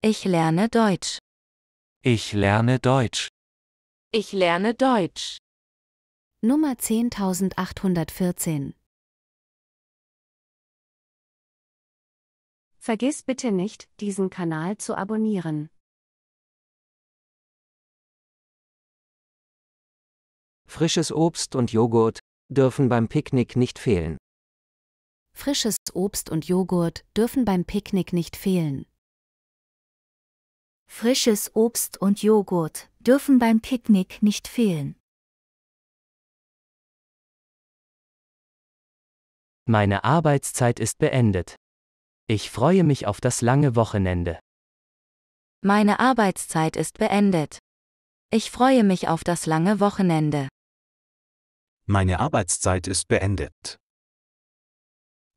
Ich lerne Deutsch. Ich lerne Deutsch. Ich lerne Deutsch. Nummer 10814. Vergiss bitte nicht, diesen Kanal zu abonnieren. Frisches Obst und Joghurt dürfen beim Picknick nicht fehlen. Frisches Obst und Joghurt dürfen beim Picknick nicht fehlen. Frisches Obst und Joghurt dürfen beim Picknick nicht fehlen. Meine Arbeitszeit ist beendet. Ich freue mich auf das lange Wochenende. Meine Arbeitszeit ist beendet. Ich freue mich auf das lange Wochenende. Meine Arbeitszeit ist beendet.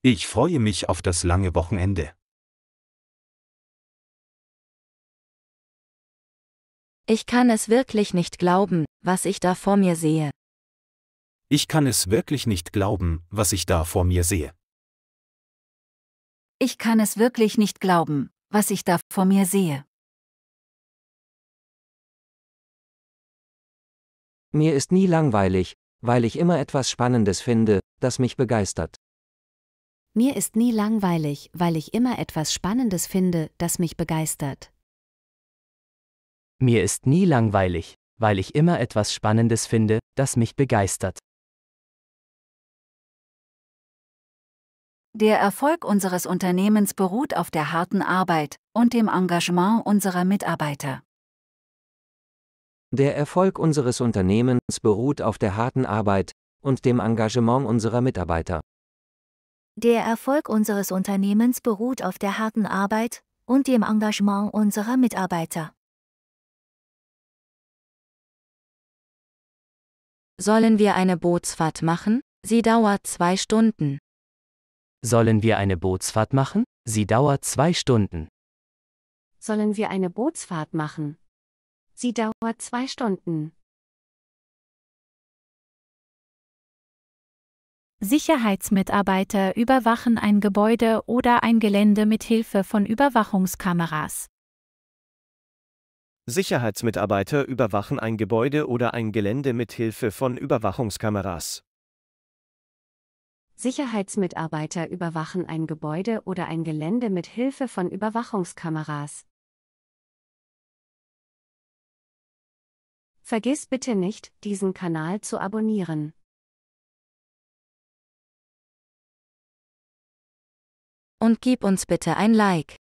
Ich freue mich auf das lange Wochenende. Ich kann es wirklich nicht glauben, was ich da vor mir sehe. Ich kann es wirklich nicht glauben, was ich da vor mir sehe. Ich kann es wirklich nicht glauben, was ich da vor mir sehe. Mir ist nie langweilig, weil ich immer etwas Spannendes finde, das mich begeistert. Mir ist nie langweilig, weil ich immer etwas Spannendes finde, das mich begeistert. Mir ist nie langweilig, weil ich immer etwas Spannendes finde, das mich begeistert. Der Erfolg unseres Unternehmens beruht auf der harten Arbeit und dem Engagement unserer Mitarbeiter. Der Erfolg unseres Unternehmens beruht auf der harten Arbeit und dem Engagement unserer Mitarbeiter. Der Erfolg unseres Unternehmens beruht auf der harten Arbeit und dem Engagement unserer Mitarbeiter. Sollen wir eine Bootsfahrt machen? Sie dauert zwei Stunden. Sollen wir eine Bootsfahrt machen? Sie dauert zwei Stunden. Sollen wir eine Bootsfahrt machen? Sie dauert zwei Stunden. Sicherheitsmitarbeiter überwachen ein Gebäude oder ein Gelände mit Hilfe von Überwachungskameras. Sicherheitsmitarbeiter überwachen ein Gebäude oder ein Gelände mit Hilfe von Überwachungskameras. Sicherheitsmitarbeiter überwachen ein Gebäude oder ein Gelände mit Hilfe von Überwachungskameras. Vergiss bitte nicht, diesen Kanal zu abonnieren. Und gib uns bitte ein Like.